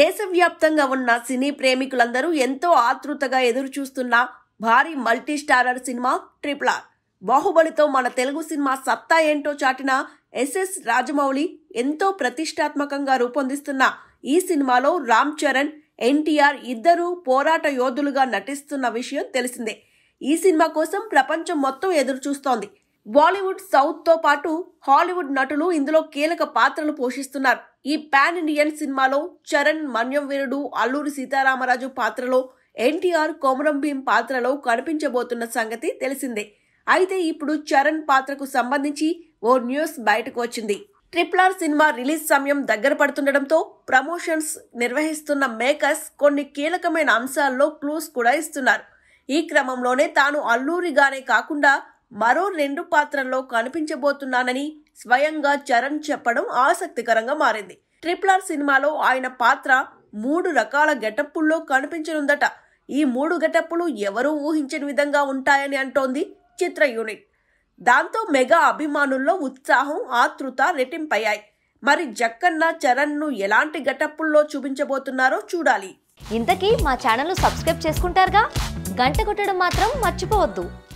దేశవ్యాప్తంగా ఉన్న సినీ ప్రేమికులందరూ ఎంతో ఆతృతగా ఎదురు చూస్తున్న భారీ మల్టీస్టారర్ సినిమా ట్రిపుల్ ఆర్ బాహుబలితో మన తెలుగు సినిమా సత్తా ఏంటో చాటిన ఎస్ఎస్ రాజమౌళి ఎంతో ప్రతిష్టాత్మకంగా రూపొందిస్తున్న ఈ సినిమాలో రామ్ చరణ్ ఎన్టీఆర్ ఇద్దరూ పోరాట యోధులుగా నటిస్తున్న విషయం తెలిసిందే ఈ సినిమా కోసం ప్రపంచం మొత్తం ఎదురు చూస్తోంది బాలీవుడ్ సౌత్తో పాటు హాలీవుడ్ నటులు ఇందులో కీలక పాత్రలు పోషిస్తున్నారు ఈ పాన్ ఇండియన్ సినిమాలో చరణ్ మన్యం వీరుడు అల్లూరి సీతారామరాజు పాత్రలో ఎన్టీఆర్ కోమరం భీం పాత్రలో కనిపించబోతున్న సంగతి తెలిసిందే అయితే ఇప్పుడు చరణ్ పాత్రకు సంబంధించి ఓ న్యూస్ బయటకు వచ్చింది ట్రిప్లార్ సినిమా రిలీజ్ సమయం దగ్గర పడుతుండటంతో ప్రమోషన్స్ నిర్వహిస్తున్న మేకర్స్ కొన్ని కీలకమైన అంశాల్లో క్లూస్ కూడా ఇస్తున్నారు ఈ క్రమంలోనే తాను అల్లూరిగానే కాకుండా మరో నిండు పాత్రల్లో కనిపించబోతున్నానని స్వయంగా చరణ్ చెప్పడం ఆసక్తికరంగా మారింది ఆర్ సినిమాలో ఆయన పాత్ర మూడు రకాల గెటప్పుల్లో కనిపించనుందట ఈ మూడు గెటప్పులు ఎవరూ ఊహించని విధంగా ఉంటాయని అంటోంది చిత్ర యూనిట్ దాంతో మెగా అభిమానుల్లో ఉత్సాహం ఆతృత రెట్టింపయ్యాయి మరి జక్కన్న చరణ్ను ఎలాంటి గెటప్పుల్లో చూపించబోతున్నారో చూడాలి ఇంతకీ మా ఛానల్ సబ్స్క్రైబ్ చేసుకుంటారుగా గంట కొట్టడం మాత్రం మర్చిపోవద్దు